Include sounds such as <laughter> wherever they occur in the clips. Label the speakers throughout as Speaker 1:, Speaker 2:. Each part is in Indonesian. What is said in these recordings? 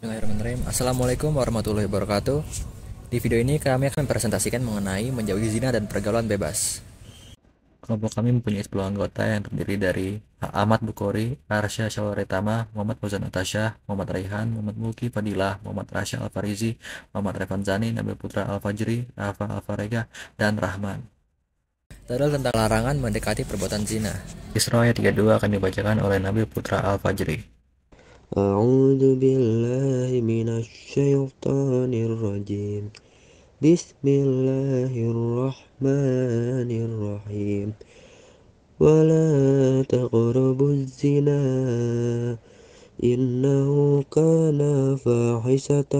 Speaker 1: Bismillahirrahmanirrahim Assalamualaikum warahmatullahi wabarakatuh Di video ini kami akan mempresentasikan mengenai menjauhi zina dan pergaulan bebas Kelompok kami mempunyai 10 anggota yang terdiri dari Ahmad Bukhari, Arsya Syawaretama, Muhammad Fauzan Atasyah, Muhammad Raihan, Muhammad Muki Fadilah, Muhammad Rasha Alfarizi, Muhammad Revan Zani, Nabil Putra Alfajri, Rafa Alfarega, dan Rahman Tadal tentang larangan mendekati perbuatan zina.
Speaker 2: Isra ayat 32
Speaker 1: akan dibacakan oleh Nabi Putra Al-Fajri.
Speaker 2: أعوذ بالله من الشيطان الرجيم بسم الله الرحمن الرحيم ولا تقربوا الزنا إنه كان فاحشة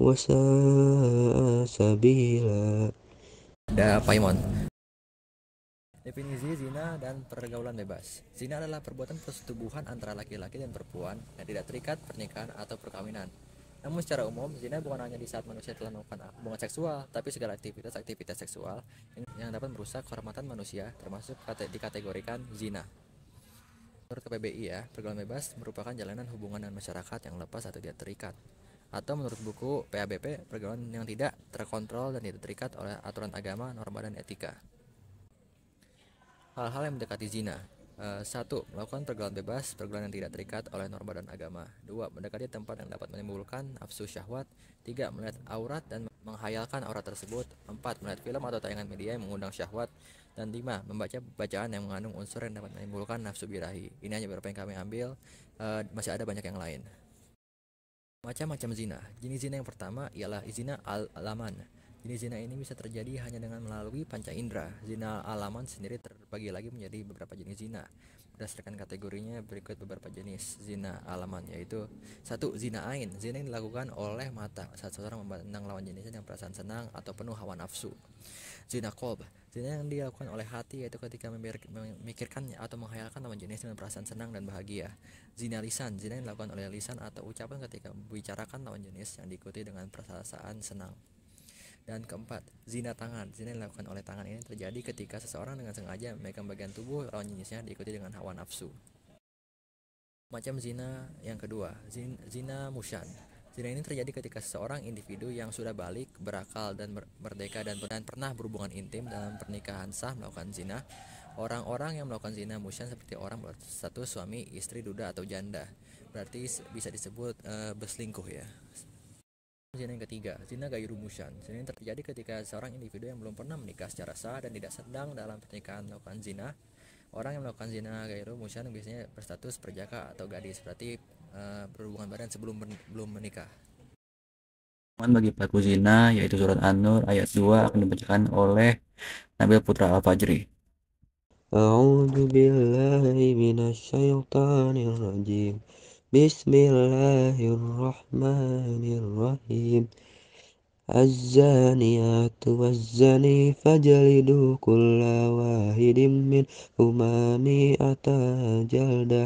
Speaker 2: وساء سبيلا
Speaker 1: ده بايمون Definisi zina dan pergaulan bebas. Zina adalah perbuatan persetubuhan antara laki-laki dan perempuan yang tidak terikat pernikahan atau perkawinan. Namun secara umum, zina bukan hanya di saat manusia telah melakukan hubungan seksual, tapi segala aktivitas-aktivitas seksual yang dapat merusak kehormatan manusia termasuk kate dikategorikan zina. Menurut KPBI ya, pergaulan bebas merupakan jalanan hubungan dengan masyarakat yang lepas atau tidak terikat. Atau menurut buku PABP, pergaulan yang tidak terkontrol dan tidak terikat oleh aturan agama, norma, dan etika hal-hal yang mendekati zina. Eh, satu, melakukan pergelangan bebas, pergelangan yang tidak terikat oleh norma dan agama. Dua, mendekati tempat yang dapat menimbulkan nafsu syahwat. Tiga, melihat aurat dan menghayalkan aurat tersebut. Empat, melihat film atau tayangan media yang mengundang syahwat. Dan lima, membaca bacaan yang mengandung unsur yang dapat menimbulkan nafsu birahi. Ini hanya beberapa yang kami ambil, e, masih ada banyak yang lain. Macam-macam zina. Jenis zina yang pertama ialah zina al-alaman. Jadi zina ini bisa terjadi hanya dengan melalui panca indera. Zina alaman sendiri terbagi lagi menjadi beberapa jenis zina. Berdasarkan kategorinya berikut beberapa jenis zina alaman yaitu satu zina ain. Zina yang dilakukan oleh mata saat seseorang memandang lawan jenis yang perasaan senang atau penuh hawa nafsu. Zina kolb. Zina yang dilakukan oleh hati yaitu ketika memikirkan atau menghayalkan lawan jenis dengan perasaan senang dan bahagia. Zina lisan. Zina yang dilakukan oleh lisan atau ucapan ketika membicarakan lawan jenis yang diikuti dengan perasaan senang. Dan keempat, zina tangan. Zina yang dilakukan oleh tangan ini terjadi ketika seseorang dengan sengaja memegang bagian tubuh lawan jenisnya diikuti dengan hawa nafsu. Macam zina yang kedua, zina, zina musyan. Zina ini terjadi ketika seseorang individu yang sudah balik, berakal dan merdeka dan, dan pernah berhubungan intim dalam pernikahan sah melakukan zina. Orang-orang yang melakukan zina musyan seperti orang satu suami, istri, duda atau janda. Berarti bisa disebut uh, berselingkuh ya. Zina yang ketiga, zina gairu musyan. Zina yang terjadi ketika seorang individu yang belum pernah menikah secara sah dan tidak sedang dalam pernikahan melakukan zina. Orang yang melakukan zina gairu musyan biasanya berstatus perjaka atau gadis, berarti uh, berhubungan badan sebelum belum menikah.
Speaker 2: Bagi pelaku zina, yaitu surat An-Nur ayat 2 akan dibacakan
Speaker 1: oleh Nabil Putra Al-Fajri.
Speaker 2: A'udzu billahi rajim. بسم الله الرحمن الرحيم الزانيات والزني فاجلدوا كل واحد منهما مئة جلدة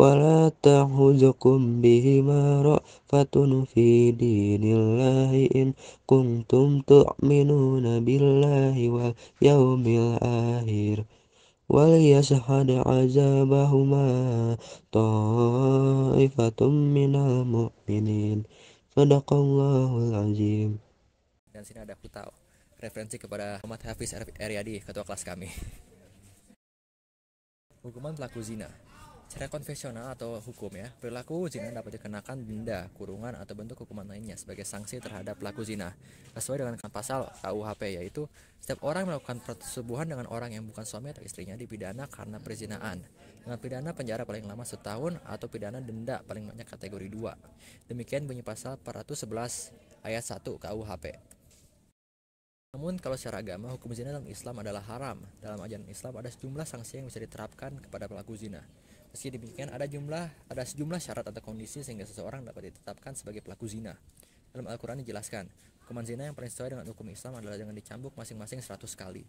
Speaker 2: ولا تأخذكم بهما رأفة في دين الله إن كنتم تؤمنون بالله واليوم الآخر وليشهد عذابهما طائفة من المؤمنين صدق الله العظيم dan sini ada Hutao
Speaker 1: referensi kepada Muhammad Hafiz Aryadi ketua kelas kami hukuman pelaku zina Secara konvensional atau hukum ya, perilaku zina dapat dikenakan denda, kurungan atau bentuk hukuman lainnya sebagai sanksi terhadap pelaku zina. Sesuai dengan pasal KUHP yaitu setiap orang melakukan persetubuhan dengan orang yang bukan suami atau istrinya dipidana karena perzinaan. Dengan pidana penjara paling lama setahun atau pidana denda paling banyak kategori 2. Demikian bunyi pasal 411 ayat 1 KUHP. Namun kalau secara agama hukum zina dalam Islam adalah haram. Dalam ajaran Islam ada sejumlah sanksi yang bisa diterapkan kepada pelaku zina. Meski demikian, ada jumlah ada sejumlah syarat atau kondisi sehingga seseorang dapat ditetapkan sebagai pelaku zina. Dalam Al-Quran dijelaskan, hukuman zina yang paling sesuai dengan hukum Islam adalah dengan dicambuk masing-masing 100 kali.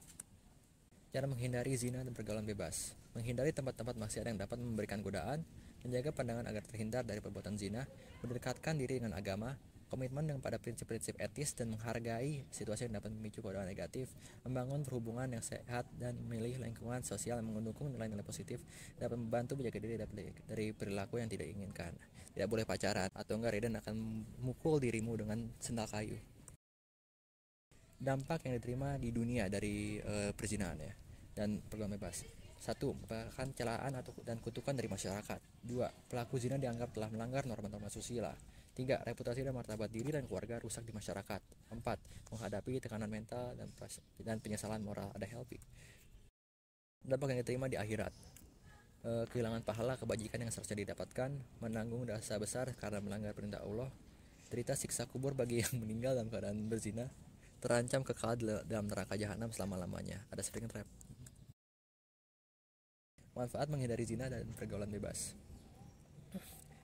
Speaker 1: Cara menghindari zina dan pergaulan bebas. Menghindari tempat-tempat maksiat yang dapat memberikan godaan, menjaga pandangan agar terhindar dari perbuatan zina, mendekatkan diri dengan agama, komitmen yang pada prinsip-prinsip etis dan menghargai situasi yang dapat memicu keadaan negatif, membangun perhubungan yang sehat dan memilih lingkungan sosial yang mendukung nilai-nilai positif dapat membantu menjaga diri dari perilaku yang tidak inginkan. Tidak boleh pacaran atau enggak Reden akan memukul dirimu dengan sendal kayu. Dampak yang diterima di dunia dari e, perzinahan ya dan peluang bebas. Satu, merupakan celaan atau dan kutukan dari masyarakat. Dua, pelaku zina dianggap telah melanggar norma-norma susila. 3. Reputasi dan martabat diri dan keluarga rusak di masyarakat. 4. Menghadapi tekanan mental dan, dan penyesalan moral ada healthy. Dampak yang diterima di akhirat. E, kehilangan pahala kebajikan yang seharusnya didapatkan, menanggung dosa besar karena melanggar perintah Allah, terita siksa kubur bagi yang <laughs> meninggal dalam keadaan berzina, terancam kekal dalam neraka jahanam selama-lamanya. Ada sering trap. Manfaat menghindari zina dan pergaulan bebas.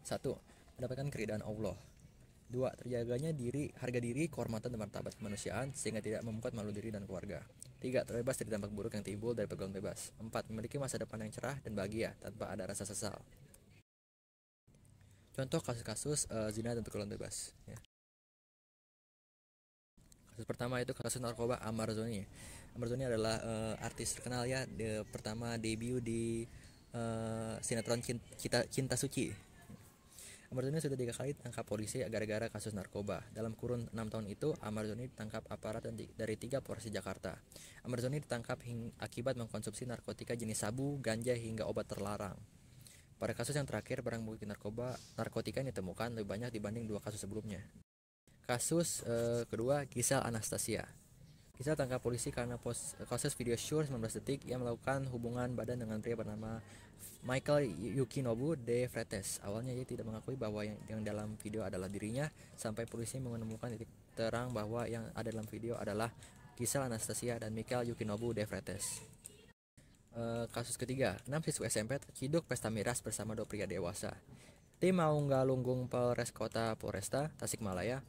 Speaker 1: 1 mendapatkan keridaan Allah. Dua, terjaganya diri, harga diri, kehormatan dan martabat kemanusiaan sehingga tidak membuat malu diri dan keluarga. Tiga, terbebas dari dampak buruk yang timbul dari pergaulan bebas. Empat, memiliki masa depan yang cerah dan bahagia tanpa ada rasa sesal. Contoh kasus-kasus uh, zina dan pergaulan bebas. Ya. Kasus pertama itu kasus narkoba Amar Zoni. Amar Zoni adalah uh, artis terkenal ya, de, pertama debut di uh, sinetron Cinta, Cinta Suci Amar Zoni sudah tiga kali ditangkap polisi gara-gara kasus narkoba. Dalam kurun enam tahun itu, Amar Zoni ditangkap aparat dari tiga polres Jakarta. Amar Zoni ditangkap akibat mengkonsumsi narkotika jenis sabu, ganja, hingga obat terlarang. Pada kasus yang terakhir, barang bukti narkoba, narkotika yang ditemukan lebih banyak dibanding dua kasus sebelumnya. Kasus eh, kedua, Gisel Anastasia. Kisah tangkap polisi karena pos, proses video Shure 19 detik yang melakukan hubungan badan dengan pria bernama Michael Yukinobu de Fretes. Awalnya ia tidak mengakui bahwa yang, yang dalam video adalah dirinya sampai polisi menemukan titik terang bahwa yang ada dalam video adalah Kisah Anastasia dan Michael Yukinobu de Fretes. E, kasus ketiga, 6 siswa SMP terciduk pesta miras bersama dua pria dewasa. Tim Lunggung Polres Kota Poresta, Tasikmalaya,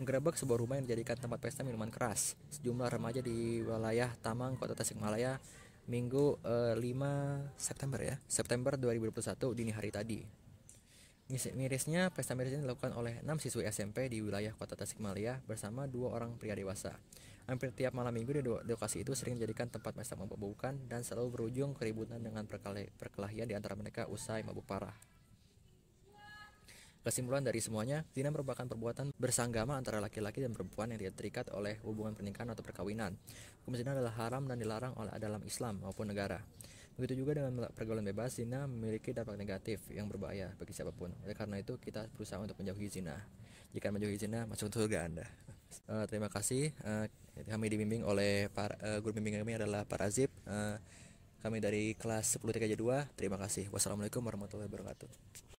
Speaker 1: menggerebek sebuah rumah yang dijadikan tempat pesta minuman keras. Sejumlah remaja di wilayah Tamang, Kota Tasikmalaya, Minggu eh, 5 September ya, September 2021 dini hari tadi. Mirisnya, pesta miris ini dilakukan oleh 6 siswi SMP di wilayah kota Tasikmalaya bersama dua orang pria dewasa. Hampir tiap malam minggu di lokasi itu sering dijadikan tempat pesta mabuk-mabukan dan selalu berujung keributan dengan perkelahian di antara mereka usai mabuk parah. Kesimpulan dari semuanya, zina merupakan perbuatan bersanggama antara laki-laki dan perempuan yang tidak terikat oleh hubungan pernikahan atau perkawinan. Hukum zina adalah haram dan dilarang oleh dalam Islam maupun negara. Begitu juga dengan pergaulan bebas, zina memiliki dampak negatif yang berbahaya bagi siapapun. Oleh karena itu, kita berusaha untuk menjauhi zina. Jika menjauhi zina, masuk surga Anda. Uh, <laughs> terima kasih. Uh, kami dibimbing oleh para, uh, guru bimbing kami adalah Para Zip. Uh, kami dari kelas 10 TKJ 2. Terima kasih. Wassalamualaikum warahmatullahi wabarakatuh.